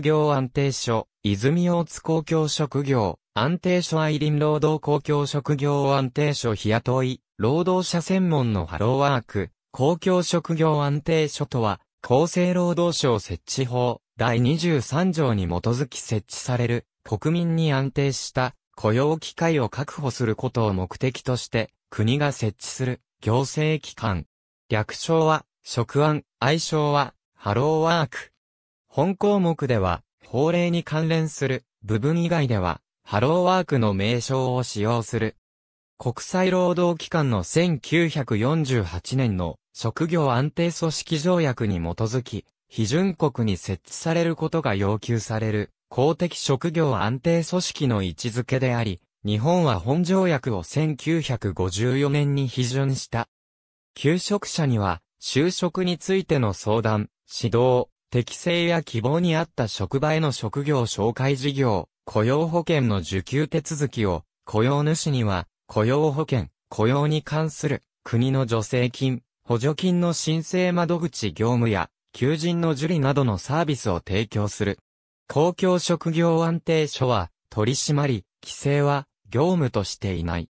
業安定所、泉大津公共職業、安定所愛林労働公共職業安定所日雇い、労働者専門のハローワーク、公共職業安定所とは、厚生労働省設置法、第23条に基づき設置される、国民に安定した雇用機会を確保することを目的として、国が設置する行政機関。略称は、職安、愛称は、ハローワーク。本項目では、法令に関連する部分以外では、ハローワークの名称を使用する。国際労働機関の1948年の職業安定組織条約に基づき、批准国に設置されることが要求される公的職業安定組織の位置づけであり、日本は本条約を1954年に批准した。求職者には、就職についての相談、指導、適性や希望に合った職場への職業紹介事業、雇用保険の受給手続きを、雇用主には、雇用保険、雇用に関する、国の助成金、補助金の申請窓口業務や、求人の受理などのサービスを提供する。公共職業安定所は、取り締まり、規制は、業務としていない。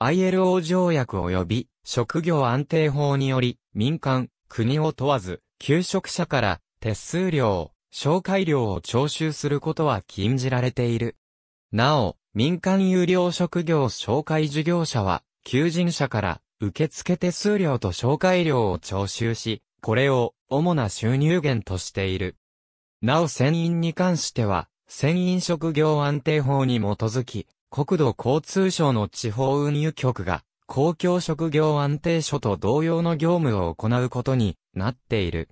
ILO 条約及び、職業安定法により、民間、国を問わず、求職者から、手数料、紹介料を徴収することは禁じられている。なお、民間有料職業紹介事業者は、求人者から受付手数料と紹介料を徴収し、これを主な収入源としている。なお船員に関しては、船員職業安定法に基づき、国土交通省の地方運輸局が、公共職業安定所と同様の業務を行うことになっている。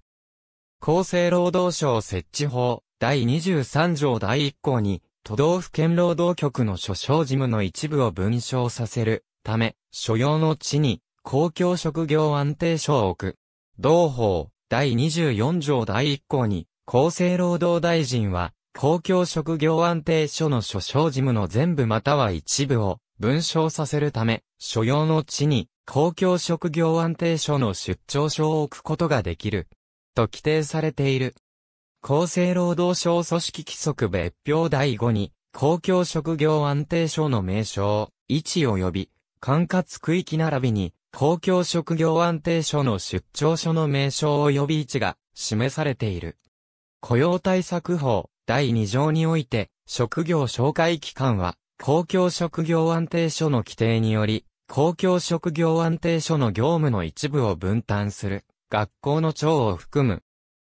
厚生労働省設置法第23条第1項に、都道府県労働局の所掌事務の一部を分省させるため、所要の地に公共職業安定所を置く。同法第24条第1項に、厚生労働大臣は、公共職業安定所の所掌事務の全部または一部を分省させるため、所要の地に公共職業安定所の出張所を置くことができる。と規定されている。厚生労働省組織規則別表第5に、公共職業安定所の名称、位置及び、管轄区域並びに、公共職業安定所の出張所の名称及び位置が示されている。雇用対策法第2条において、職業紹介機関は、公共職業安定所の規定により、公共職業安定所の業務の一部を分担する。学校の長を含む、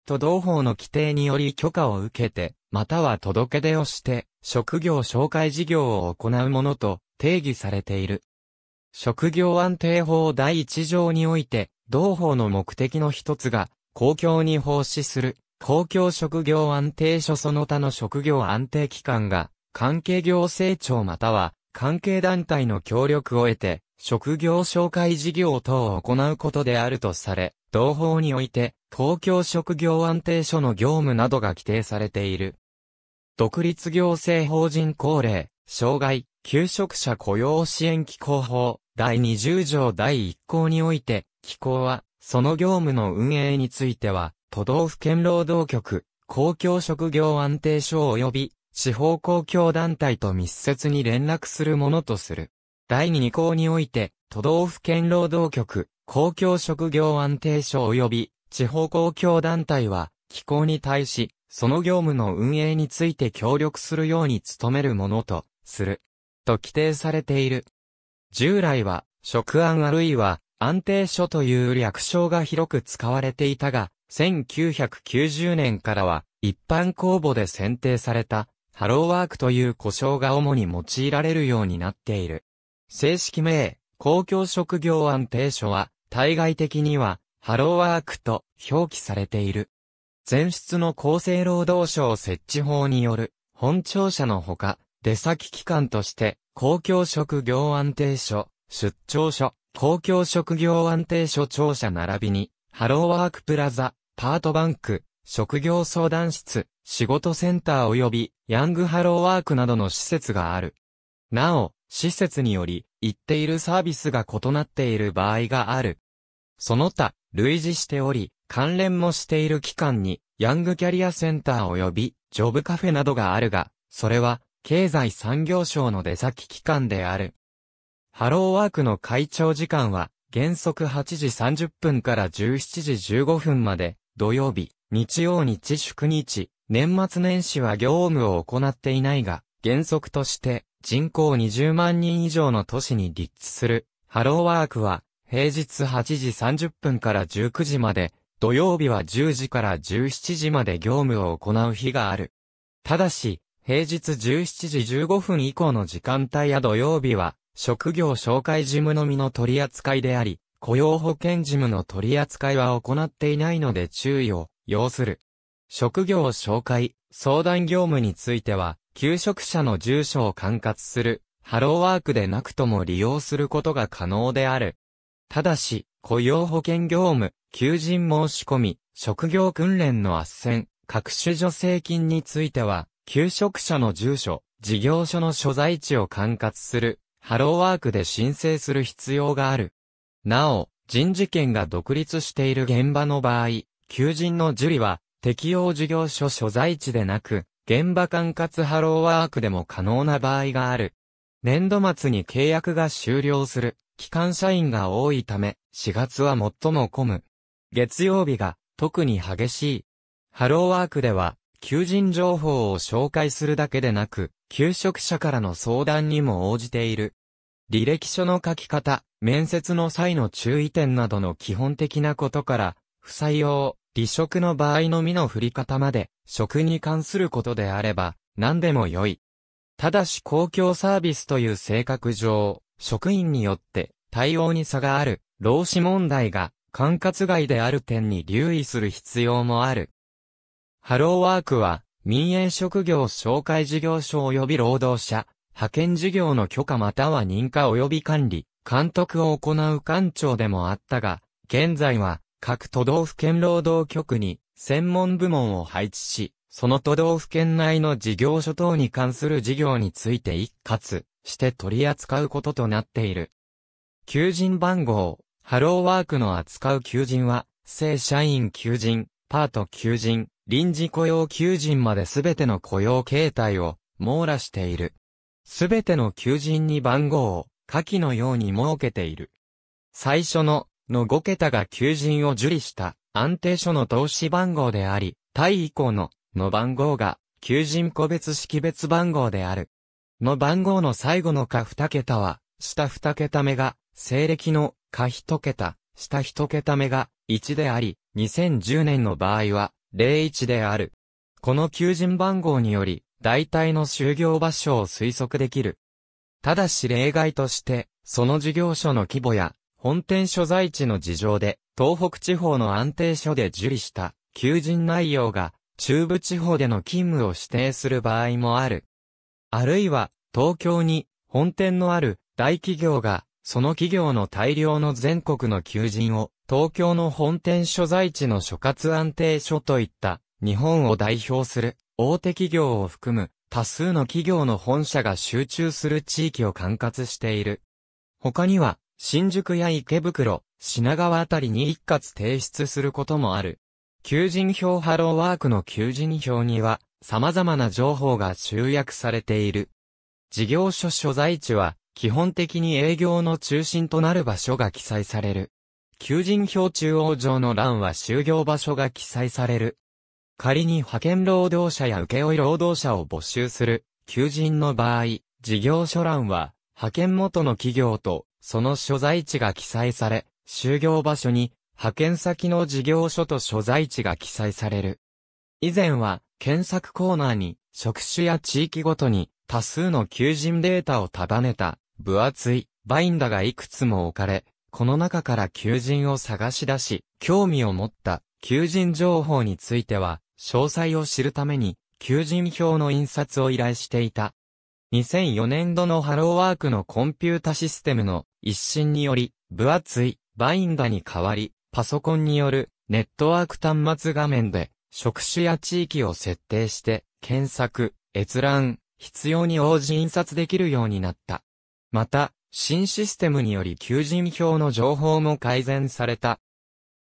都道法の規定により許可を受けて、または届け出をして、職業紹介事業を行うものと定義されている。職業安定法第一条において、同法の目的の一つが、公共に奉仕する、公共職業安定所その他の職業安定機関が、関係行政庁または、関係団体の協力を得て、職業紹介事業等を行うことであるとされ、同法において、公共職業安定所の業務などが規定されている。独立行政法人高齢、障害、求職者雇用支援機構法、第20条第1項において、機構は、その業務の運営については、都道府県労働局、公共職業安定所及び、地方公共団体と密接に連絡するものとする。第2項において、都道府県労働局、公共職業安定省及び地方公共団体は、機構に対し、その業務の運営について協力するように努めるものと、する。と規定されている。従来は、職安あるいは、安定所という略称が広く使われていたが、1990年からは、一般公募で選定された、ハローワークという呼称が主に用いられるようになっている。正式名、公共職業安定所は、対外的には、ハローワークと表記されている。前出の厚生労働省設置法による、本庁舎のほか、出先機関として、公共職業安定所、出張所、公共職業安定所庁舎並びに、ハローワークプラザ、パートバンク、職業相談室、仕事センター及び、ヤングハローワークなどの施設がある。なお、施設により、行っているサービスが異なっている場合がある。その他、類似しており、関連もしている機関に、ヤングキャリアセンター及び、ジョブカフェなどがあるが、それは、経済産業省の出先機関である。ハローワークの会長時間は、原則8時30分から17時15分まで、土曜日、日曜日祝日、年末年始は業務を行っていないが、原則として、人口20万人以上の都市に立地する、ハローワークは、平日8時30分から19時まで、土曜日は10時から17時まで業務を行う日がある。ただし、平日17時15分以降の時間帯や土曜日は、職業紹介事務のみの取り扱いであり、雇用保険事務の取り扱いは行っていないので注意を要する。職業紹介、相談業務については、求職者の住所を管轄する、ハローワークでなくとも利用することが可能である。ただし、雇用保険業務、求人申し込み、職業訓練の斡旋、各種助成金については、求職者の住所、事業所の所在地を管轄する、ハローワークで申請する必要がある。なお、人事権が独立している現場の場合、求人の受理は、適用事業所所在地でなく、現場管轄ハローワークでも可能な場合がある。年度末に契約が終了する、機関社員が多いため、4月は最も混む。月曜日が、特に激しい。ハローワークでは、求人情報を紹介するだけでなく、求職者からの相談にも応じている。履歴書の書き方、面接の際の注意点などの基本的なことから、不採用、離職の場合のみの振り方まで、職に関することであれば、何でも良い。ただし公共サービスという性格上、職員によって対応に差がある、労使問題が管轄外である点に留意する必要もある。ハローワークは、民営職業紹介事業所及び労働者、派遣事業の許可または認可及び管理、監督を行う官庁でもあったが、現在は、各都道府県労働局に専門部門を配置し、その都道府県内の事業所等に関する事業について一括して取り扱うこととなっている。求人番号、ハローワークの扱う求人は、正社員求人、パート求人、臨時雇用求人まで全ての雇用形態を網羅している。全ての求人に番号を下記のように設けている。最初のの5桁が求人を受理した安定書の投資番号であり、対以降のの番号が求人個別識別番号である。の番号の最後の下2桁は、下2桁目が、西暦の下1桁、下1桁目が1であり、2010年の場合は01である。この求人番号により、大体の就業場所を推測できる。ただし例外として、その事業所の規模や本店所在地の事情で、東北地方の安定所で受理した、求人内容が、中部地方での勤務を指定する場合もある。あるいは、東京に、本店のある、大企業が、その企業の大量の全国の求人を、東京の本店所在地の所轄安定所といった、日本を代表する、大手企業を含む、多数の企業の本社が集中する地域を管轄している。他には、新宿や池袋、品川あたりに一括提出することもある。求人票ハローワークの求人票には、様々な情報が集約されている。事業所所在地は、基本的に営業の中心となる場所が記載される。求人票中央上の欄は就業場所が記載される。仮に派遣労働者や請負労働者を募集する、求人の場合、事業所欄は、派遣元の企業とその所在地が記載され、就業場所に、派遣先の事業所と所在地が記載される。以前は、検索コーナーに、職種や地域ごとに、多数の求人データを束ねた、分厚い、バインダがいくつも置かれ、この中から求人を探し出し、興味を持った求人情報については、詳細を知るために、求人票の印刷を依頼していた。2004年度のハローワークのコンピュータシステムの一新により、分厚いバインダに代わり、パソコンによるネットワーク端末画面で、職種や地域を設定して、検索、閲覧、必要に応じ印刷できるようになった。また、新システムにより求人票の情報も改善された。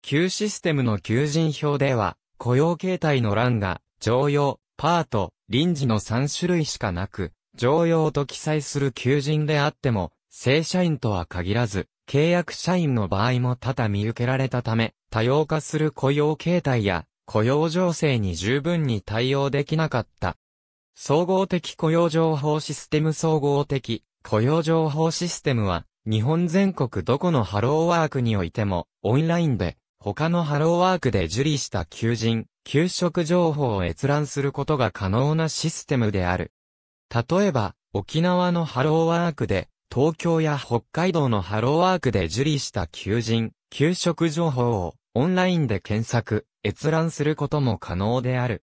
旧システムの求人票では、雇用形態の欄が、常用、パート、臨時の3種類しかなく、常用と記載する求人であっても、正社員とは限らず、契約社員の場合も多々見受けられたため、多様化する雇用形態や雇用情勢に十分に対応できなかった。総合的雇用情報システム総合的雇用情報システムは、日本全国どこのハローワークにおいても、オンラインで、他のハローワークで受理した求人、求職情報を閲覧することが可能なシステムである。例えば、沖縄のハローワークで、東京や北海道のハローワークで受理した求人、求職情報をオンラインで検索、閲覧することも可能である。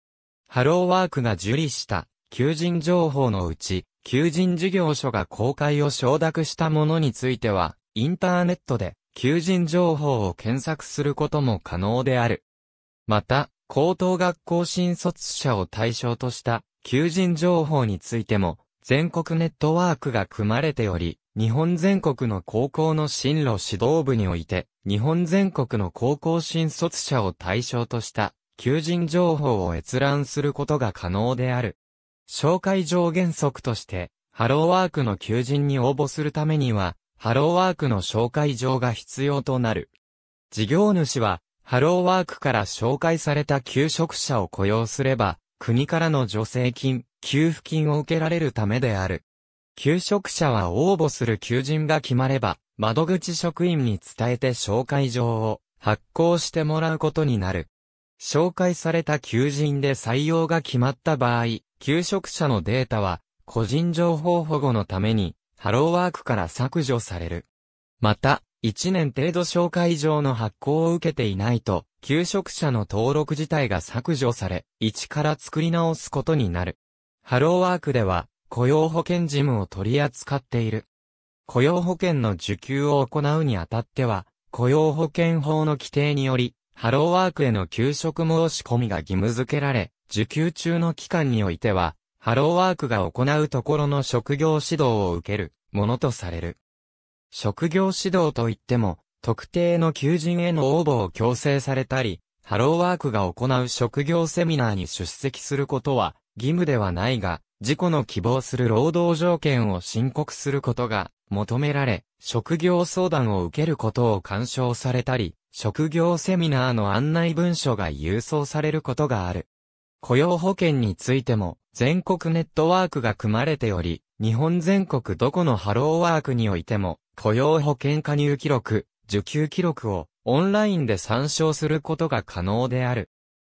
ハローワークが受理した求人情報のうち、求人事業所が公開を承諾したものについては、インターネットで求人情報を検索することも可能である。また、高等学校新卒者を対象とした求人情報についても、全国ネットワークが組まれており、日本全国の高校の進路指導部において、日本全国の高校新卒者を対象とした、求人情報を閲覧することが可能である。紹介上原則として、ハローワークの求人に応募するためには、ハローワークの紹介状が必要となる。事業主は、ハローワークから紹介された求職者を雇用すれば、国からの助成金、給付金を受けられるためである。求職者は応募する求人が決まれば、窓口職員に伝えて紹介状を発行してもらうことになる。紹介された求人で採用が決まった場合、求職者のデータは、個人情報保護のために、ハローワークから削除される。また、1年程度紹介状の発行を受けていないと、求職者の登録自体が削除され、一から作り直すことになる。ハローワークでは、雇用保険事務を取り扱っている。雇用保険の受給を行うにあたっては、雇用保険法の規定により、ハローワークへの給食申し込みが義務付けられ、受給中の期間においては、ハローワークが行うところの職業指導を受けるものとされる。職業指導といっても、特定の求人への応募を強制されたり、ハローワークが行う職業セミナーに出席することは義務ではないが、自己の希望する労働条件を申告することが求められ、職業相談を受けることを干渉されたり、職業セミナーの案内文書が郵送されることがある。雇用保険についても全国ネットワークが組まれており、日本全国どこのハローワークにおいても雇用保険加入記録、受給記録をオンラインで参照することが可能である。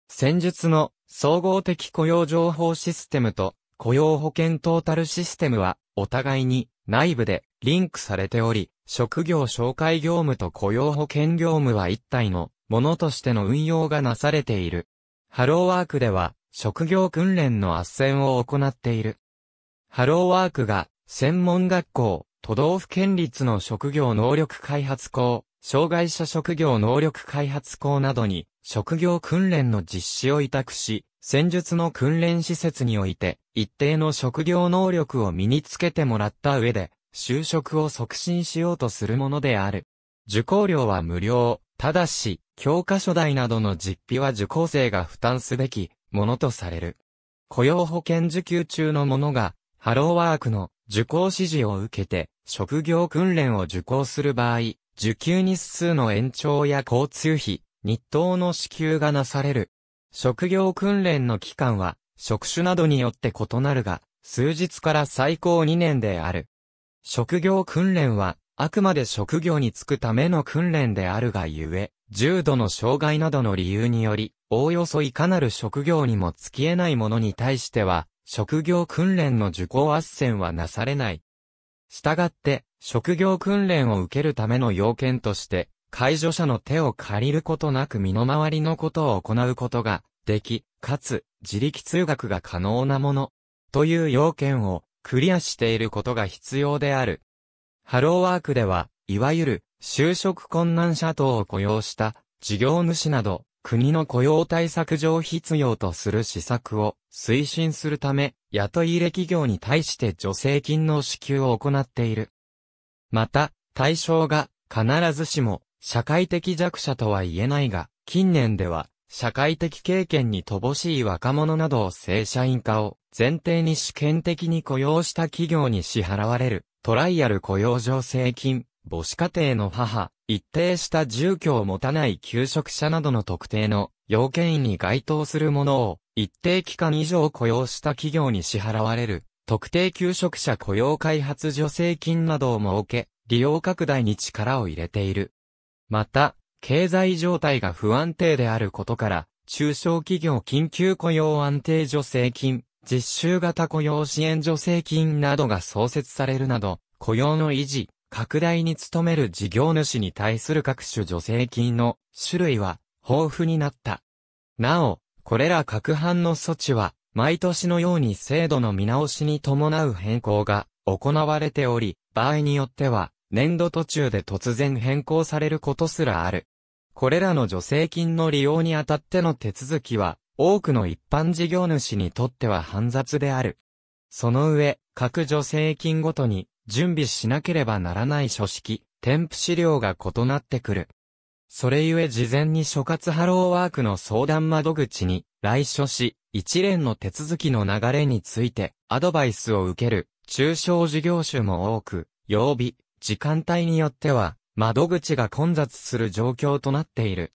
戦術の総合的雇用情報システムと雇用保険トータルシステムはお互いに内部でリンクされており、職業紹介業務と雇用保険業務は一体のものとしての運用がなされている。ハローワークでは職業訓練の斡旋を行っている。ハローワークが専門学校、都道府県立の職業能力開発校、障害者職業能力開発校などに、職業訓練の実施を委託し、戦術の訓練施設において、一定の職業能力を身につけてもらった上で、就職を促進しようとするものである。受講料は無料、ただし、教科書代などの実費は受講生が負担すべきものとされる。雇用保険受給中の者が、ハローワークの受講指示を受けて、職業訓練を受講する場合、受給日数の延長や交通費、日当の支給がなされる。職業訓練の期間は、職種などによって異なるが、数日から最高2年である。職業訓練は、あくまで職業に就くための訓練であるがゆえ、重度の障害などの理由により、おおよそいかなる職業にも付き得ないものに対しては、職業訓練の受講斡旋はなされない。したがって、職業訓練を受けるための要件として、介助者の手を借りることなく身の回りのことを行うことができ、かつ、自力通学が可能なもの、という要件をクリアしていることが必要である。ハローワークでは、いわゆる、就職困難者等を雇用した、事業主など、国の雇用対策上必要とする施策を推進するため、雇い入れ企業に対して助成金の支給を行っている。また、対象が必ずしも社会的弱者とは言えないが、近年では社会的経験に乏しい若者などを正社員化を前提に試験的に雇用した企業に支払われるトライアル雇用助成金母子家庭の母、一定した住居を持たない求職者などの特定の要件に該当するものを一定期間以上雇用した企業に支払われる特定求職者雇用開発助成金などを設け、利用拡大に力を入れている。また、経済状態が不安定であることから、中小企業緊急雇用安定助成金、実習型雇用支援助成金などが創設されるなど、雇用の維持、拡大に努める事業主に対する各種助成金の種類は豊富になった。なお、これら各班の措置は、毎年のように制度の見直しに伴う変更が行われており、場合によっては、年度途中で突然変更されることすらある。これらの助成金の利用にあたっての手続きは、多くの一般事業主にとっては煩雑である。その上、各助成金ごとに、準備しなければならない書式、添付資料が異なってくる。それゆえ事前に諸葛ハローワークの相談窓口に来所し、一連の手続きの流れについてアドバイスを受ける中小事業種も多く、曜日、時間帯によっては窓口が混雑する状況となっている。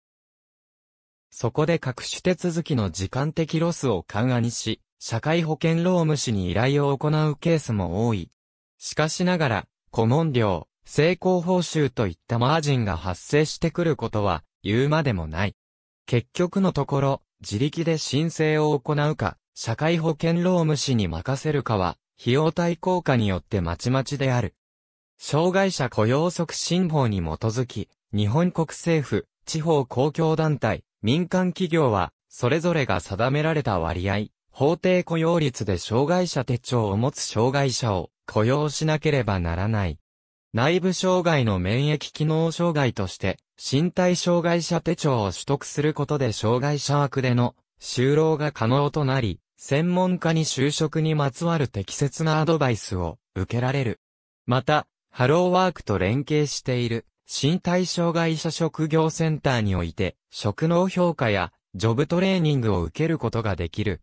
そこで各種手続きの時間的ロスを緩和にし、社会保険労務士に依頼を行うケースも多い。しかしながら、顧問料、成功報酬といったマージンが発生してくることは、言うまでもない。結局のところ、自力で申請を行うか、社会保険労務士に任せるかは、費用対効果によってまちまちである。障害者雇用促進法に基づき、日本国政府、地方公共団体、民間企業は、それぞれが定められた割合、法定雇用率で障害者手帳を持つ障害者を、雇用しなければならない。内部障害の免疫機能障害として、身体障害者手帳を取得することで障害者枠での就労が可能となり、専門家に就職にまつわる適切なアドバイスを受けられる。また、ハローワークと連携している身体障害者職業センターにおいて、職能評価やジョブトレーニングを受けることができる。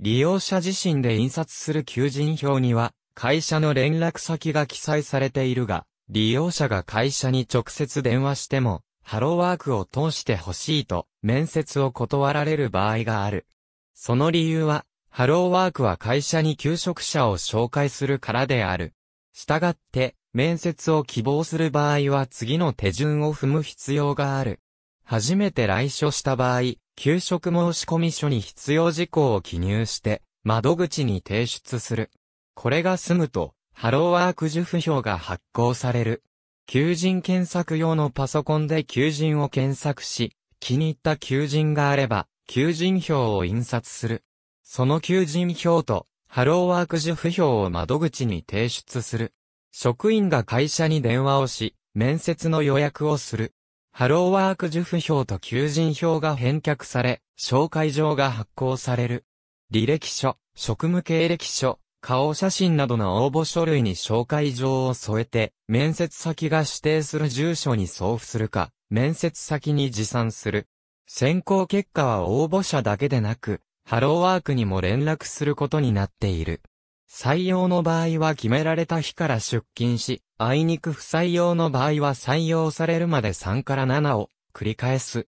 利用者自身で印刷する求人票には、会社の連絡先が記載されているが、利用者が会社に直接電話しても、ハローワークを通してほしいと、面接を断られる場合がある。その理由は、ハローワークは会社に求職者を紹介するからである。したがって、面接を希望する場合は次の手順を踏む必要がある。初めて来所した場合、求職申込書に必要事項を記入して、窓口に提出する。これが済むと、ハローワーク受付票が発行される。求人検索用のパソコンで求人を検索し、気に入った求人があれば、求人票を印刷する。その求人票と、ハローワーク受付票を窓口に提出する。職員が会社に電話をし、面接の予約をする。ハローワーク受付票と求人票が返却され、紹介状が発行される。履歴書、職務経歴書、顔写真などの応募書類に紹介状を添えて、面接先が指定する住所に送付するか、面接先に持参する。選考結果は応募者だけでなく、ハローワークにも連絡することになっている。採用の場合は決められた日から出勤し、あいにく不採用の場合は採用されるまで3から7を繰り返す。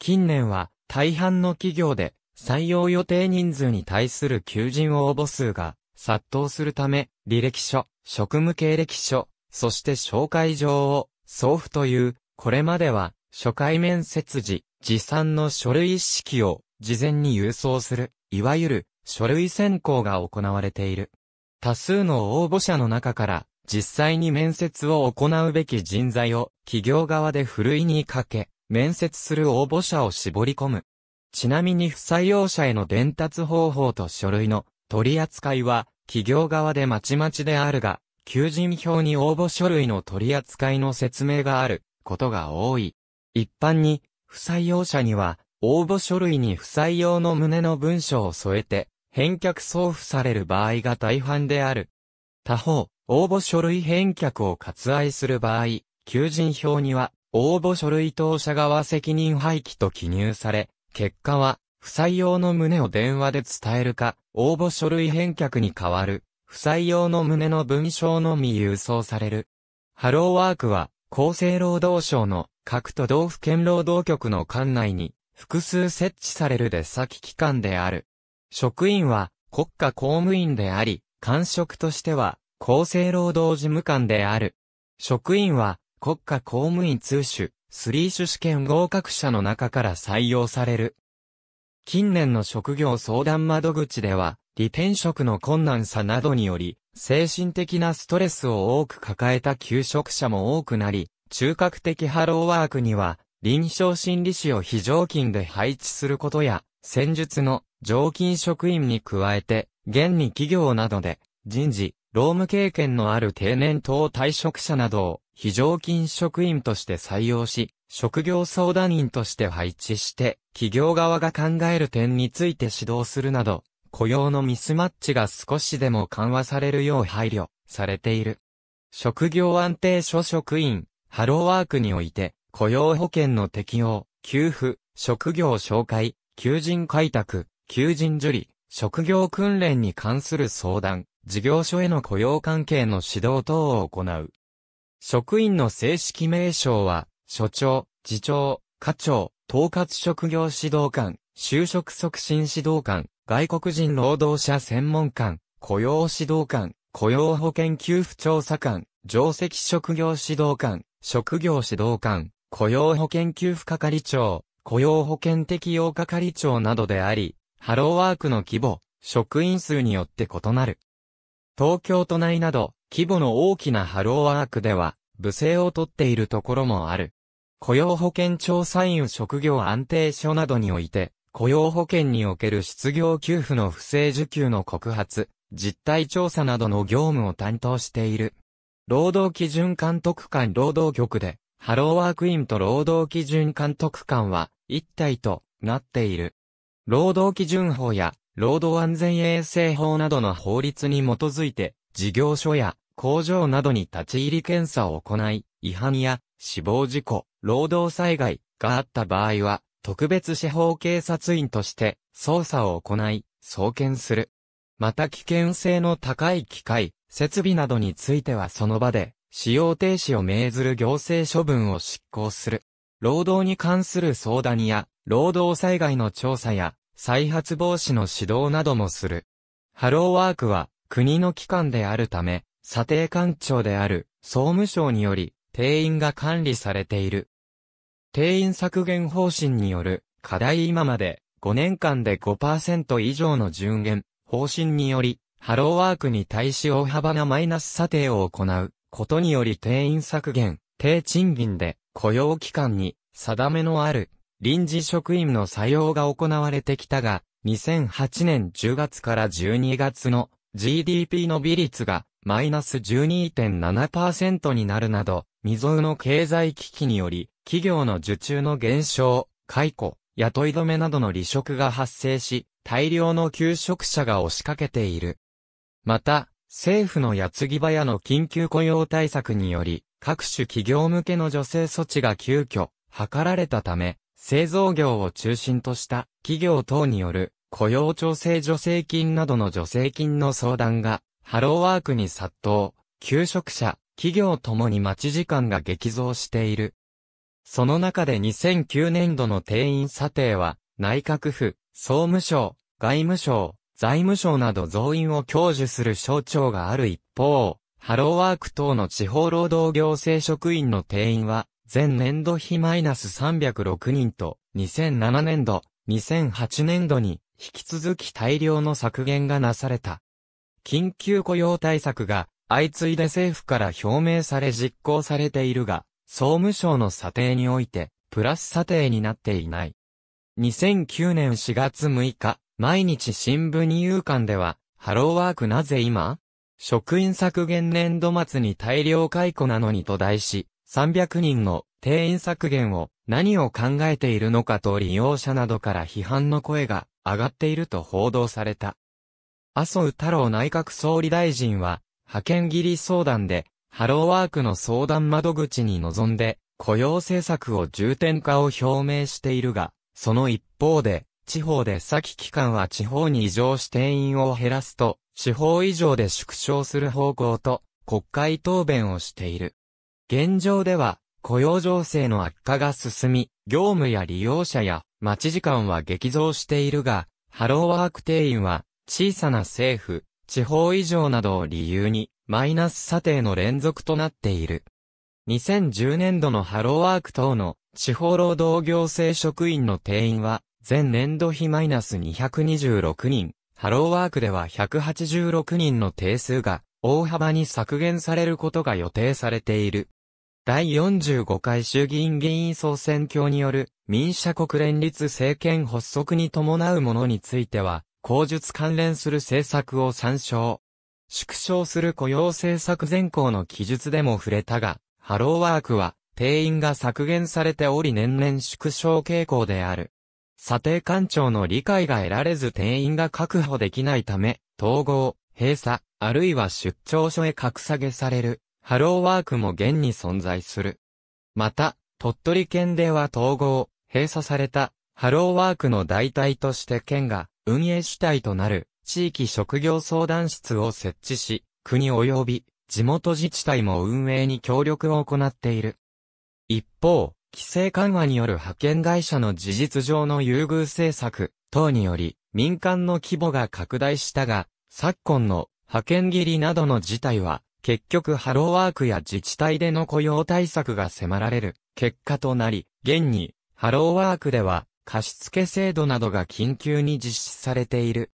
近年は大半の企業で採用予定人数に対する求人応募数が殺到するため、履歴書、職務経歴書、そして紹介状を送付という、これまでは初回面接時、持参の書類式を事前に郵送する、いわゆる書類選考が行われている。多数の応募者の中から、実際に面接を行うべき人材を企業側でふるいにかけ、面接する応募者を絞り込む。ちなみに不採用者への伝達方法と書類の取り扱いは、企業側でまちまちであるが、求人票に応募書類の取り扱いの説明があることが多い。一般に、不採用者には、応募書類に不採用の旨の文書を添えて、返却送付される場合が大半である。他方、応募書類返却を割愛する場合、求人票には、応募書類当社側責任廃棄と記入され、結果は、不採用の旨を電話で伝えるか、応募書類返却に代わる、不採用の旨の文章のみ郵送される。ハローワークは、厚生労働省の各都道府県労働局の管内に複数設置される出先機関である。職員は国家公務員であり、官職としては厚生労働事務官である。職員は国家公務員通種、スリー種試験合格者の中から採用される近年の職業相談窓口では、離転職の困難さなどにより、精神的なストレスを多く抱えた求職者も多くなり、中核的ハローワークには、臨床心理士を非常勤で配置することや、戦術の常勤職員に加えて、現に企業などで、人事、労務経験のある定年等退職者などを非常勤職員として採用し、職業相談員として配置して、企業側が考える点について指導するなど、雇用のミスマッチが少しでも緩和されるよう配慮されている。職業安定所職員、ハローワークにおいて、雇用保険の適用、給付、職業紹介、求人開拓、求人受理、職業訓練に関する相談、事業所への雇用関係の指導等を行う。職員の正式名称は、所長、次長、課長、統括職業指導官、就職促進指導官、外国人労働者専門官、雇用指導官、雇用保険給付調査官、上席職業指導官、職業指導官、雇用保険給付係長、雇用保険適用係長などであり、ハローワークの規模、職員数によって異なる。東京都内など、規模の大きなハローワークでは、部制をとっているところもある。雇用保険調査員職業安定所などにおいて、雇用保険における失業給付の不正受給の告発、実態調査などの業務を担当している。労働基準監督官労働局で、ハローワークインと労働基準監督官は一体となっている。労働基準法や労働安全衛生法などの法律に基づいて、事業所や工場などに立ち入り検査を行い、違反や死亡事故、労働災害があった場合は、特別司法警察員として捜査を行い、送検する。また危険性の高い機械、設備などについてはその場で、使用停止を命ずる行政処分を執行する。労働に関する相談や、労働災害の調査や、再発防止の指導などもする。ハローワークは、国の機関であるため、査定官庁である、総務省により、定員が管理されている。定員削減方針による課題今まで5年間で5%以上の順減方針によりハローワークに対し大幅なマイナス査定を行うことにより定員削減、低賃金で雇用期間に定めのある臨時職員の採用が行われてきたが、2008年10月から12月の GDP の比率がマイナス12.7%になるなど、未曾有の経済危機により、企業の受注の減少、解雇、雇い止めなどの離職が発生し、大量の求職者が押しかけている。また、政府の矢継ぎ早の緊急雇用対策により、各種企業向けの助成措置が急遽、図られたため、製造業を中心とした企業等による雇用調整助成金などの助成金の相談がハローワークに殺到、求職者、企業ともに待ち時間が激増している。その中で2009年度の定員査定は、内閣府、総務省、外務省、財務省など増員を享受する省庁がある一方、ハローワーク等の地方労働行政職員の定員は、前年度比マイナス306人と、2007年度、2008年度に、引き続き大量の削減がなされた。緊急雇用対策が、相次いで政府から表明され実行されているが、総務省の査定において、プラス査定になっていない。2009年4月6日、毎日新聞有刊では、ハローワークなぜ今職員削減年度末に大量解雇なのにと題し、300人の定員削減を何を考えているのかと利用者などから批判の声が上がっていると報道された。麻生太郎内閣総理大臣は派遣切り相談で、ハローワークの相談窓口に臨んで、雇用政策を重点化を表明しているが、その一方で、地方で先期間は地方に異常して員を減らすと、地方以上で縮小する方向と、国会答弁をしている。現状では、雇用情勢の悪化が進み、業務や利用者や待ち時間は激増しているが、ハローワーク定員は、小さな政府、地方異常などを理由に、マイナス査定の連続となっている。2010年度のハローワーク等の地方労働行政職員の定員は、前年度比マイナス226人、ハローワークでは186人の定数が大幅に削減されることが予定されている。第45回衆議院議員総選挙による民社国連立政権発足に伴うものについては、口述関連する政策を参照。縮小する雇用政策前項の記述でも触れたが、ハローワークは定員が削減されており年々縮小傾向である。査定官庁の理解が得られず定員が確保できないため、統合、閉鎖、あるいは出張所へ格下げされる、ハローワークも現に存在する。また、鳥取県では統合、閉鎖された、ハローワークの代替として県が、運営主体となる地域職業相談室を設置し、国及び地元自治体も運営に協力を行っている。一方、規制緩和による派遣会社の事実上の優遇政策等により民間の規模が拡大したが、昨今の派遣切りなどの事態は結局ハローワークや自治体での雇用対策が迫られる結果となり、現にハローワークでは貸付制度などが緊急に実施されている。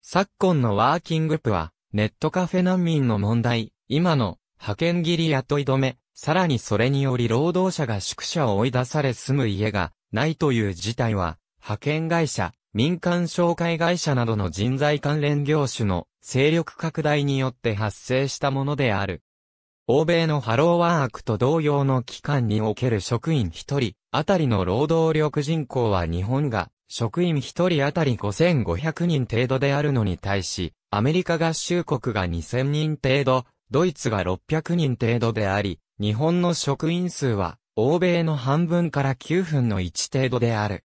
昨今のワーキングプは、ネットカフェ難民の問題、今の派遣切り雇い止め、さらにそれにより労働者が宿舎を追い出され住む家がないという事態は、派遣会社、民間紹介会社などの人材関連業種の勢力拡大によって発生したものである。欧米のハローワークと同様の機関における職員1人あたりの労働力人口は日本が職員1人あたり5500人程度であるのに対し、アメリカ合衆国が2000人程度、ドイツが600人程度であり、日本の職員数は、欧米の半分から9分の1程度である。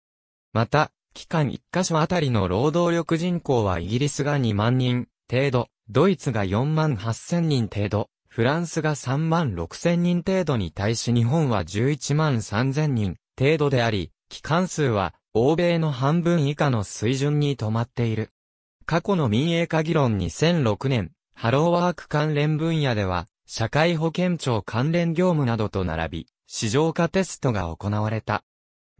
また、期間1カ所あたりの労働力人口はイギリスが2万人程度、ドイツが4万8000人程度、フランスが3万6千人程度に対し日本は11万3千人程度であり、機関数は欧米の半分以下の水準に止まっている。過去の民営化議論2006年、ハローワーク関連分野では、社会保険庁関連業務などと並び、市場化テストが行われた。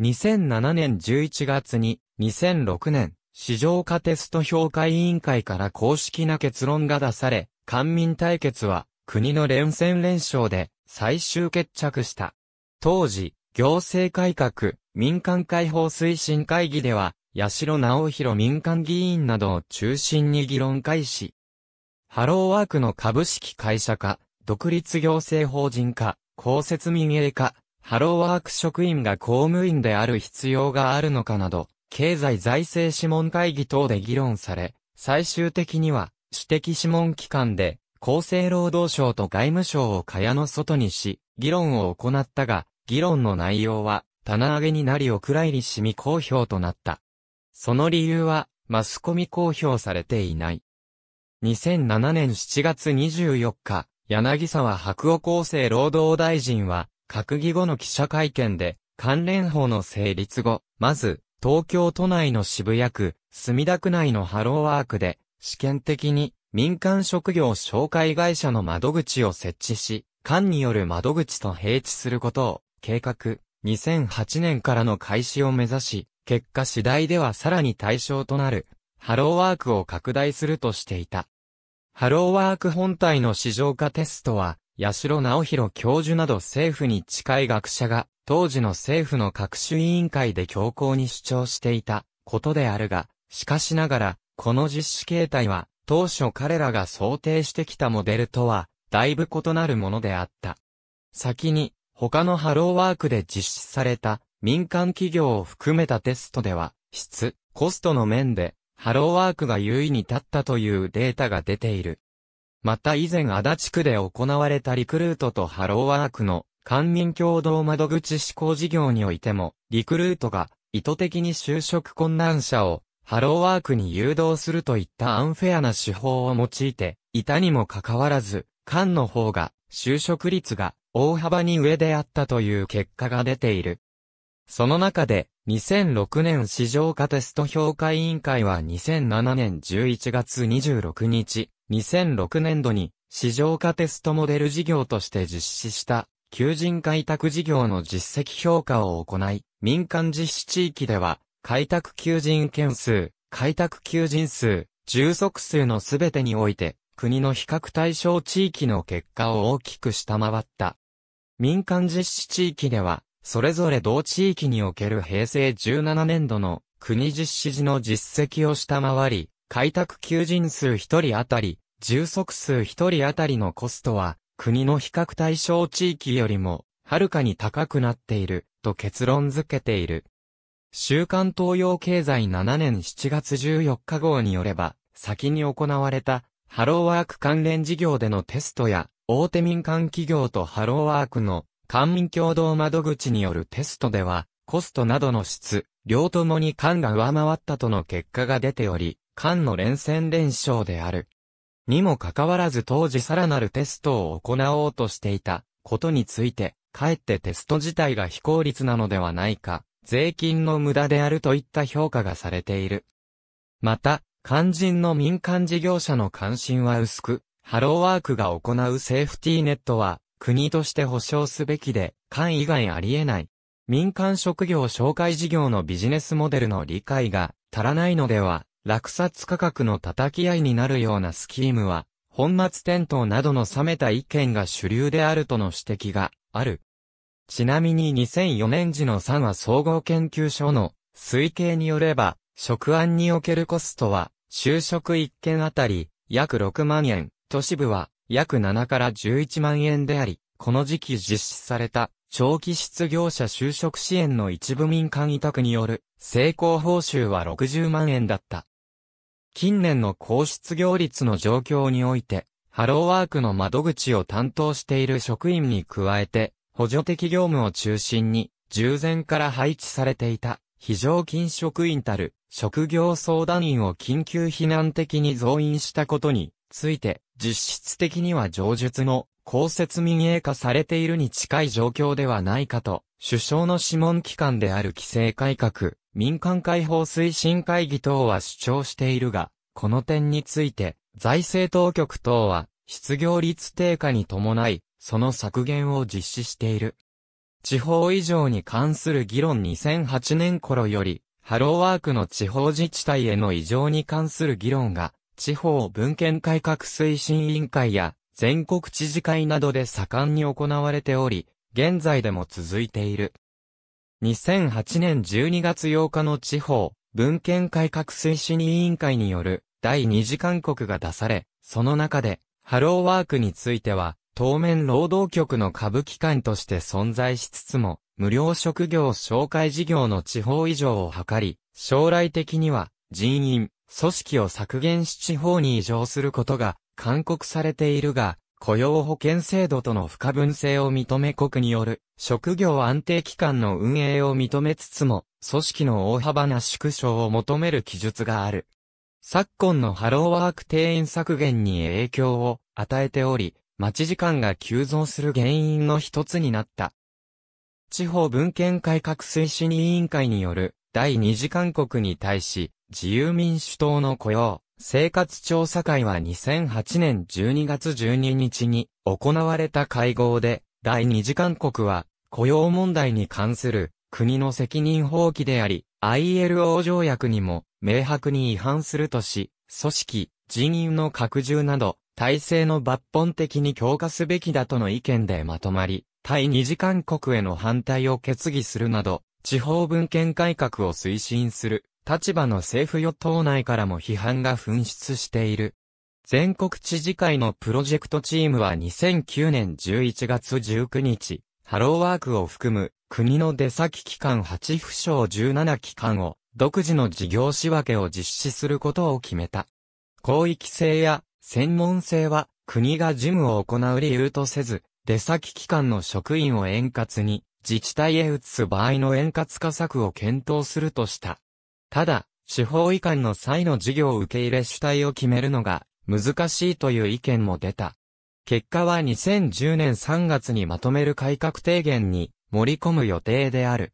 2007年11月に、2006年、市場化テスト評価委員会から公式な結論が出され、官民対決は国の連戦連勝で最終決着した。当時、行政改革、民間解放推進会議では、八代直弘民間議員などを中心に議論開始。ハローワークの株式会社化、独立行政法人化、公設民営化、ハローワーク職員が公務員である必要があるのかなど、経済財政諮問会議等で議論され、最終的には、私的諮問機関で、厚生労働省と外務省を蚊帳の外にし、議論を行ったが、議論の内容は、棚上げになりお蔵入りし未公表となった。その理由は、マスコミ公表されていない。2007年7月24日、柳沢白尾厚生労働大臣は、閣議後の記者会見で、関連法の成立後、まず、東京都内の渋谷区、墨田区内のハローワークで、試験的に、民間職業紹介会社の窓口を設置し、官による窓口と併置することを計画、2008年からの開始を目指し、結果次第ではさらに対象となる、ハローワークを拡大するとしていた。ハローワーク本体の市場化テストは、八代直弘教授など政府に近い学者が、当時の政府の各種委員会で強硬に主張していたことであるが、しかしながら、この実施形態は、当初彼らが想定してきたモデルとは、だいぶ異なるものであった。先に、他のハローワークで実施された、民間企業を含めたテストでは、質、コストの面で、ハローワークが優位に立ったというデータが出ている。また以前足立区で行われたリクルートとハローワークの官民共同窓口施行事業においても、リクルートが意図的に就職困難者をハローワークに誘導するといったアンフェアな手法を用いて、いたにもかかわらず、官の方が、就職率が大幅に上であったという結果が出ている。その中で、2006年市場化テスト評価委員会は2007年11月26日、2006年度に市場化テストモデル事業として実施した求人開拓事業の実績評価を行い、民間実施地域では開拓求人件数、開拓求人数、充足数のすべてにおいて、国の比較対象地域の結果を大きく下回った。民間実施地域では、それぞれ同地域における平成17年度の国実施時の実績を下回り、開拓求人数1人当たり、充足数1人当たりのコストは、国の比較対象地域よりも、はるかに高くなっている、と結論付けている。週刊東洋経済7年7月14日号によれば、先に行われた、ハローワーク関連事業でのテストや、大手民間企業とハローワークの官民共同窓口によるテストでは、コストなどの質、両ともに間が上回ったとの結果が出ており、間の連戦連勝である。にもかかわらず当時さらなるテストを行おうとしていたことについて、かえってテスト自体が非効率なのではないか、税金の無駄であるといった評価がされている。また、肝心の民間事業者の関心は薄く、ハローワークが行うセーフティーネットは、国として保障すべきで、間以外ありえない。民間職業紹介事業のビジネスモデルの理解が足らないのでは、落札価格の叩き合いになるようなスキームは、本末転倒などの冷めた意見が主流であるとの指摘がある。ちなみに2004年時の3話総合研究所の推計によれば、職案におけるコストは、就職1件あたり約6万円、都市部は約7から11万円であり、この時期実施された長期失業者就職支援の一部民間委託による成功報酬は60万円だった。近年の高失業率の状況において、ハローワークの窓口を担当している職員に加えて、補助的業務を中心に、従前から配置されていた、非常勤職員たる、職業相談員を緊急避難的に増員したことについて、実質的には上述の公設民営化されているに近い状況ではないかと、首相の諮問機関である規制改革、民間解放推進会議等は主張しているが、この点について、財政当局等は、失業率低下に伴い、その削減を実施している。地方以上に関する議論2008年頃より、ハローワークの地方自治体への異常に関する議論が、地方文献改革推進委員会や全国知事会などで盛んに行われており、現在でも続いている。2008年12月8日の地方文献改革推進委員会による第2次勧告が出され、その中で、ハローワークについては、当面労働局の下部機関として存在しつつも、無料職業紹介事業の地方以上を図り、将来的には人員、組織を削減し地方に移譲することが勧告されているが、雇用保険制度との不可分性を認め国による職業安定機関の運営を認めつつも、組織の大幅な縮小を求める記述がある。昨今のハローワーク定員削減に影響を与えており、待ち時間が急増する原因の一つになった。地方文献改革推進委員会による第二次勧告に対し、自由民主党の雇用、生活調査会は2008年12月12日に行われた会合で、第二次勧告は雇用問題に関する国の責任放棄であり、ILO 条約にも明白に違反するとし、組織、人員の拡充など、体制の抜本的に強化すべきだとの意見でまとまり、対二次勧告への反対を決議するなど、地方文献改革を推進する立場の政府与党内からも批判が噴出している。全国知事会のプロジェクトチームは2009年11月19日、ハローワークを含む国の出先機関8府省17機関を独自の事業仕分けを実施することを決めた。広域性や専門性は国が事務を行う理由とせず、出先機関の職員を円滑に自治体へ移す場合の円滑化策を検討するとした。ただ、地方移管の際の事業を受け入れ主体を決めるのが難しいという意見も出た。結果は2010年3月にまとめる改革提言に盛り込む予定である。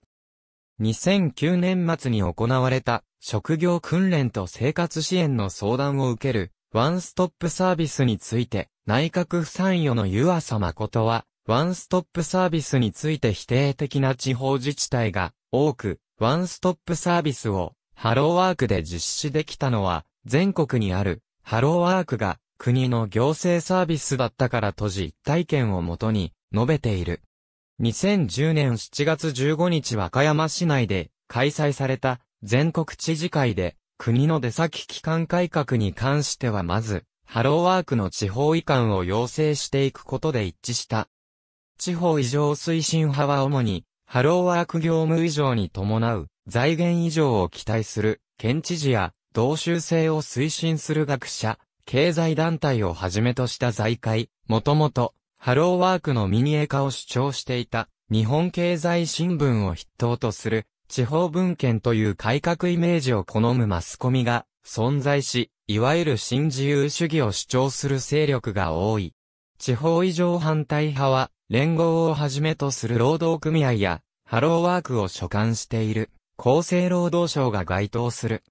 2009年末に行われた職業訓練と生活支援の相談を受けるワンストップサービスについて、内閣府参与の湯浅誠は、ワンストップサービスについて否定的な地方自治体が多く、ワンストップサービスをハローワークで実施できたのは、全国にあるハローワークが国の行政サービスだったからと実体験をもとに述べている。2010年7月15日和歌山市内で開催された全国知事会で国の出先機関改革に関してはまず、ハローワークの地方移管を要請していくことで一致した。地方移常推進派は主に、ハローワーク業務移譲に伴う財源移譲を期待する県知事や同州制を推進する学者、経済団体をはじめとした財界、もともとハローワークの民営化を主張していた日本経済新聞を筆頭とする地方文献という改革イメージを好むマスコミが存在し、いわゆる新自由主義を主張する勢力が多い。地方異常反対派は、連合をはじめとする労働組合や、ハローワークを所管している、厚生労働省が該当する。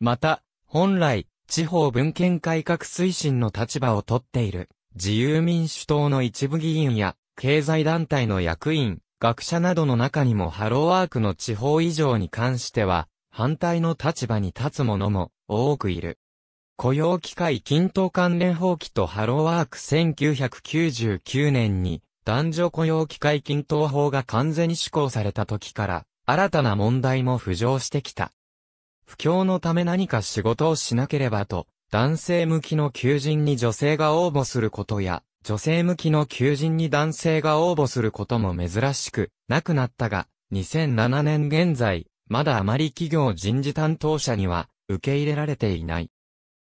また、本来、地方文献改革推進の立場をとっている、自由民主党の一部議員や、経済団体の役員、学者などの中にもハローワークの地方以上に関しては、反対の立場に立つ者も多くいる。雇用機会均等関連法規とハローワーク1999年に男女雇用機会均等法が完全に施行された時から新たな問題も浮上してきた。不況のため何か仕事をしなければと男性向きの求人に女性が応募することや女性向きの求人に男性が応募することも珍しくなくなったが、2007年現在、まだあまり企業人事担当者には受け入れられていない。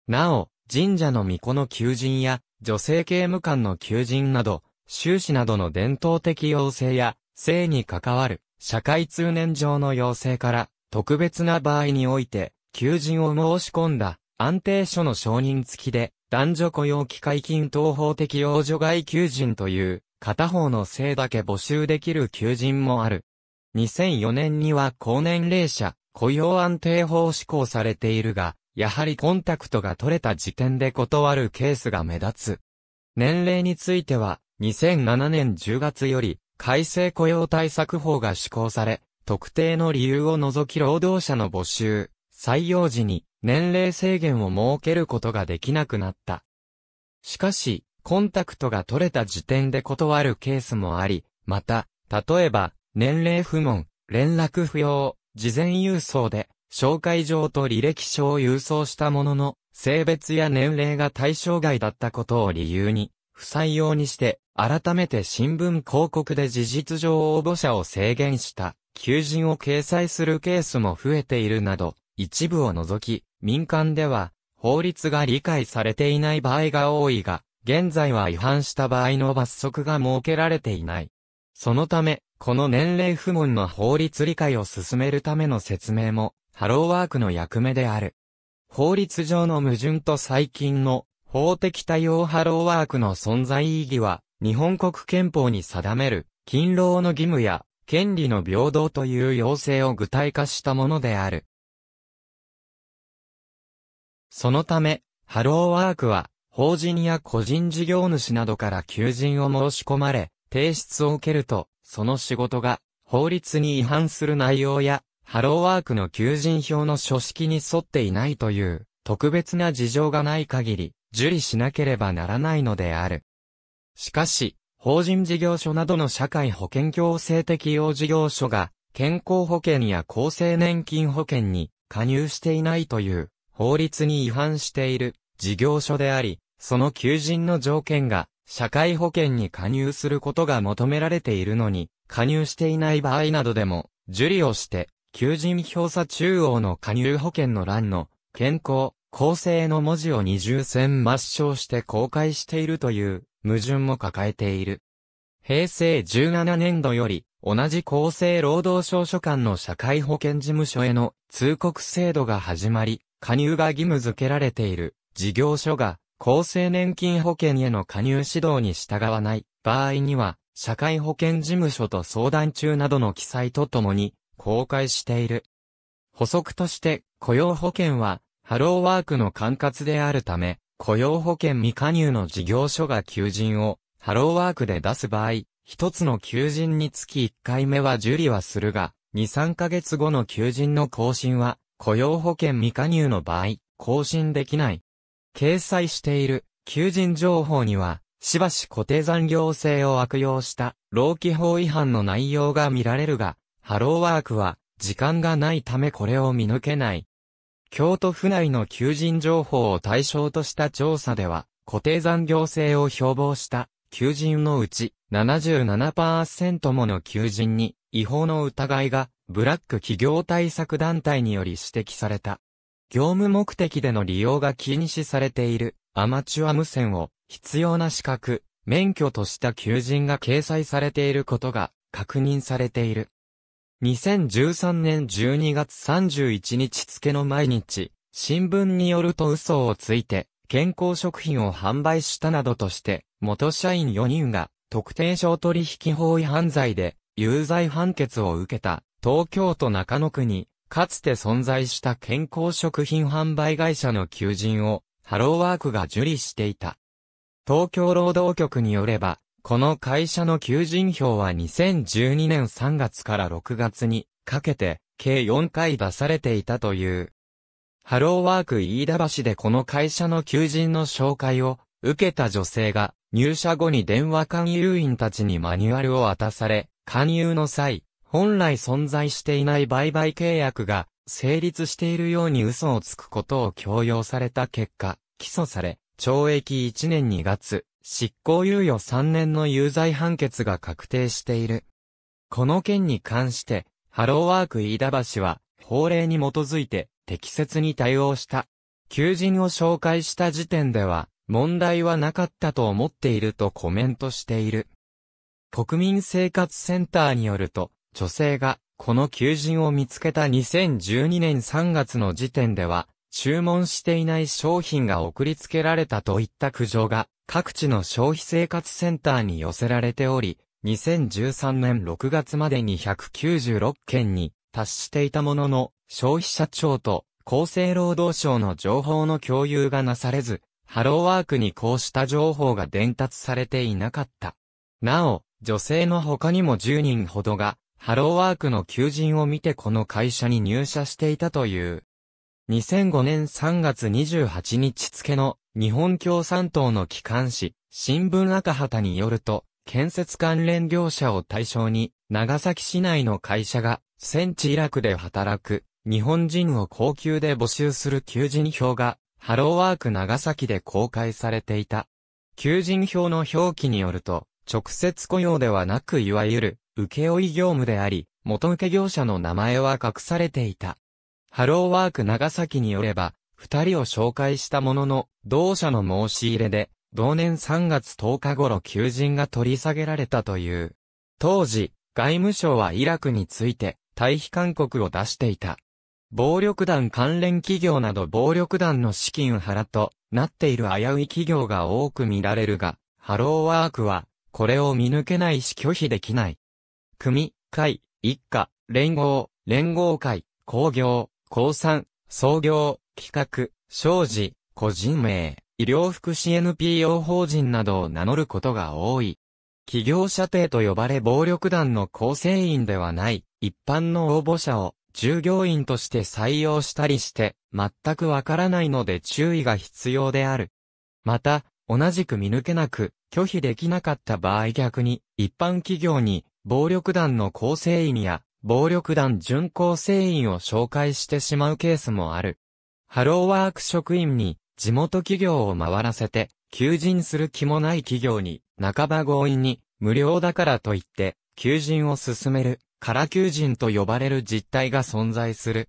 なお、神社の巫女の求人や女性刑務官の求人など、修士などの伝統的要請や、性に関わる社会通念上の要請から、特別な場合において、求人を申し込んだ安定書の承認付きで、男女雇用機会均等法的養女外求人という、片方の性だけ募集できる求人もある。2004年には高年齢者、雇用安定法施行されているが、やはりコンタクトが取れた時点で断るケースが目立つ。年齢については、2007年10月より、改正雇用対策法が施行され、特定の理由を除き労働者の募集、採用時に年齢制限を設けることができなくなった。しかし、コンタクトが取れた時点で断るケースもあり、また、例えば、年齢不問、連絡不要、事前郵送で、紹介状と履歴書を郵送したものの、性別や年齢が対象外だったことを理由に、不採用にして、改めて新聞広告で事実上応募者を制限した、求人を掲載するケースも増えているなど、一部を除き、民間では、法律が理解されていない場合が多いが、現在は違反した場合の罰則が設けられていない。そのため、この年齢不問の法律理解を進めるための説明も、ハローワークの役目である。法律上の矛盾と最近の法的対応ハローワークの存在意義は、日本国憲法に定める、勤労の義務や、権利の平等という要請を具体化したものである。そのため、ハローワークは、法人や個人事業主などから求人を申し込まれ、提出を受けると、その仕事が、法律に違反する内容や、ハローワークの求人票の書式に沿っていないという、特別な事情がない限り、受理しなければならないのである。しかし、法人事業所などの社会保険強制適用事業所が、健康保険や厚生年金保険に加入していないという、法律に違反している事業所であり、その求人の条件が社会保険に加入することが求められているのに、加入していない場合などでも、受理をして、求人票差中央の加入保険の欄の、健康、公正の文字を二重線抹消して公開しているという、矛盾も抱えている。平成17年度より、同じ厚生労働省所管の社会保険事務所への通告制度が始まり、加入が義務付けられている事業所が厚生年金保険への加入指導に従わない場合には、社会保険事務所と相談中などの記載とともに公開している。補足として雇用保険はハローワークの管轄であるため、雇用保険未加入の事業所が求人をハローワークで出す場合、一つの求人につき1回目は受理はするが、2、3ヶ月後の求人の更新は雇用保険未加入の場合、更新できない。掲載している求人情報には、しばし固定残業制を悪用した労基法違反の内容が見られるが、ハローワークは時間がないためこれを見抜けない。京都府内の求人情報を対象とした調査では、固定残業制を標榜した求人のうち77%もの求人に違法の疑いがブラック企業対策団体により指摘された。業務目的での利用が禁止されているアマチュア無線を必要な資格、免許とした求人が掲載されていることが確認されている。2013年12月31日付の毎日、新聞によると嘘をついて、健康食品を販売したなどとして、元社員4人が特定商取引法違反罪で有罪判決を受けた東京都中野区に、かつて存在した健康食品販売会社の求人を、ハローワークが受理していた。東京労働局によれば、この会社の求人票は2012年3月から6月にかけて計4回出されていたという。ハローワーク飯田橋でこの会社の求人の紹介を受けた女性が入社後に電話勧誘員たちにマニュアルを渡され、勧誘の際、本来存在していない売買契約が成立しているように嘘をつくことを強要された結果、起訴され、懲役1年2月、執行猶予3年の有罪判決が確定している。この件に関して、ハローワーク飯田橋は、法令に基づいて適切に対応した。求人を紹介した時点では、問題はなかったと思っているとコメントしている。国民生活センターによると、女性がこの求人を見つけた2012年3月の時点では、注文していない商品が送りつけられたといった苦情が各地の消費生活センターに寄せられており、2013年6月までに196件に達していたものの、消費者庁と厚生労働省の情報の共有がなされず、ハローワークにこうした情報が伝達されていなかった。なお、女性の他にも10人ほどがハローワークの求人を見てこの会社に入社していたという。2005年3月28日付の日本共産党の機関紙、新聞赤旗によると、建設関連業者を対象に、長崎市内の会社が、戦地イラクで働く、日本人を高級で募集する求人票が、ハローワーク長崎で公開されていた。求人票の表記によると、直接雇用ではなくいわゆる、請負業務であり、元請業者の名前は隠されていた。ハローワーク長崎によれば、二人を紹介したものの、同社の申し入れで、同年3月10日頃求人が取り下げられたという。当時、外務省はイラクについて、退避勧告を出していた。暴力団関連企業など暴力団の資金を払となっている危うい企業が多く見られるが、ハローワークはこれを見抜けないし拒否できない。組、会、一家、連合、連合会、工業、工産、創業、企画、商事、個人名、医療福祉 NPO 法人などを名乗ることが多い。企業者邸と呼ばれ暴力団の構成員ではない、一般の応募者を従業員として採用したりして、全くわからないので注意が必要である。また、同じく見抜けなく、拒否できなかった場合逆に、一般企業に、暴力団の構成員や、暴力団巡構成員を紹介してしまうケースもある。ハローワーク職員に、地元企業を回らせて、求人する気もない企業に、半ば強引に、無料だからと言って、求人を進める、空求人と呼ばれる実態が存在する。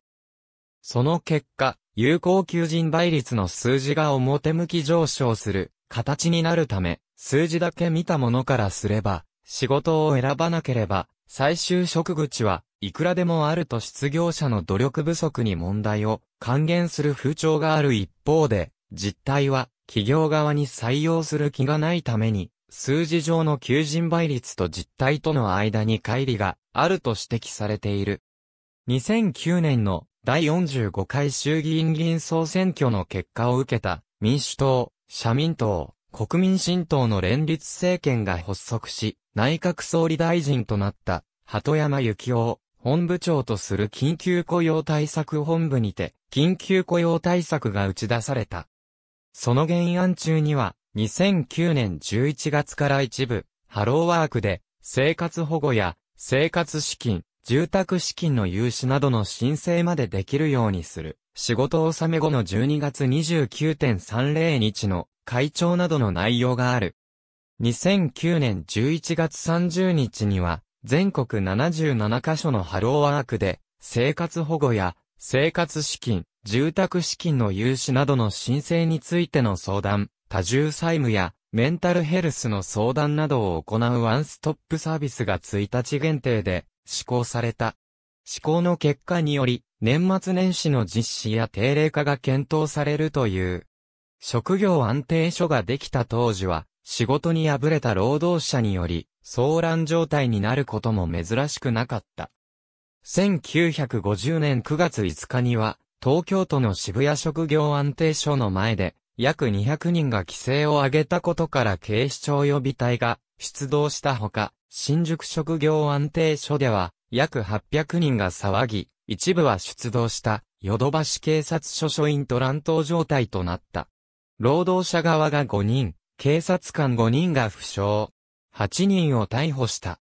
その結果、有効求人倍率の数字が表向き上昇する形になるため、数字だけ見たものからすれば、仕事を選ばなければ、最終職口はいくらでもあると失業者の努力不足に問題を還元する風潮がある一方で、実態は企業側に採用する気がないために、数字上の求人倍率と実態との間に乖離があると指摘されている。2009年の第45回衆議院議員総選挙の結果を受けた民主党、社民党、国民新党の連立政権が発足し、内閣総理大臣となった、鳩山幸夫、本部長とする緊急雇用対策本部にて、緊急雇用対策が打ち出された。その原案中には、2009年11月から一部、ハローワークで、生活保護や、生活資金、住宅資金の融資などの申請までできるようにする。仕事納め後の12月29.30日の会長などの内容がある。2009年11月30日には、全国77カ所のハローワークで、生活保護や、生活資金、住宅資金の融資などの申請についての相談、多重債務や、メンタルヘルスの相談などを行うワンストップサービスが1日限定で施行された。施行の結果により、年末年始の実施や定例化が検討されるという。職業安定所ができた当時は、仕事に敗れた労働者により、騒乱状態になることも珍しくなかった。1950年9月5日には、東京都の渋谷職業安定所の前で、約200人が規制を上げたことから警視庁予備隊が出動したほか、新宿職業安定所では、約800人が騒ぎ、一部は出動した、ヨドバシ警察署署員と乱闘状態となった。労働者側が5人、警察官5人が負傷。8人を逮捕した。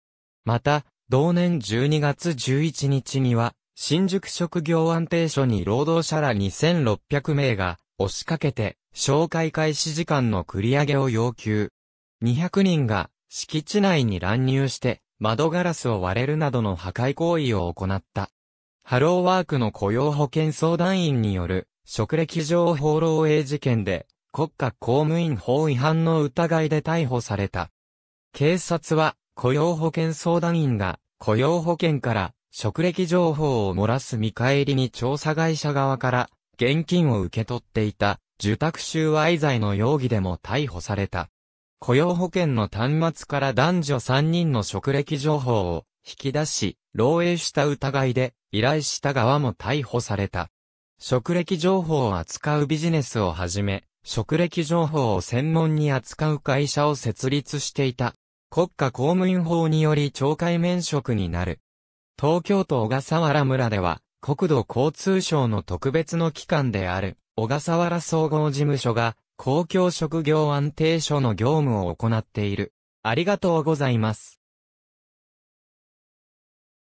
また、同年12月11日には、新宿職業安定所に労働者ら2600名が押しかけて、紹介開始時間の繰り上げを要求。200人が敷地内に乱入して、窓ガラスを割れるなどの破壊行為を行った。ハローワークの雇用保険相談員による、職歴上放浪営事件で、国家公務員法違反の疑いで逮捕された。警察は、雇用保険相談員が、雇用保険から、職歴情報を漏らす見返りに調査会社側から、現金を受け取っていた、受託収賄罪の容疑でも逮捕された。雇用保険の端末から男女3人の職歴情報を引き出し、漏洩した疑いで依頼した側も逮捕された。職歴情報を扱うビジネスをはじめ、職歴情報を専門に扱う会社を設立していた。国家公務員法により懲戒免職になる。東京都小笠原村では、国土交通省の特別の機関である、小笠原総合事務所が、公共職業安定所の業務を行っている。ありがとうございます。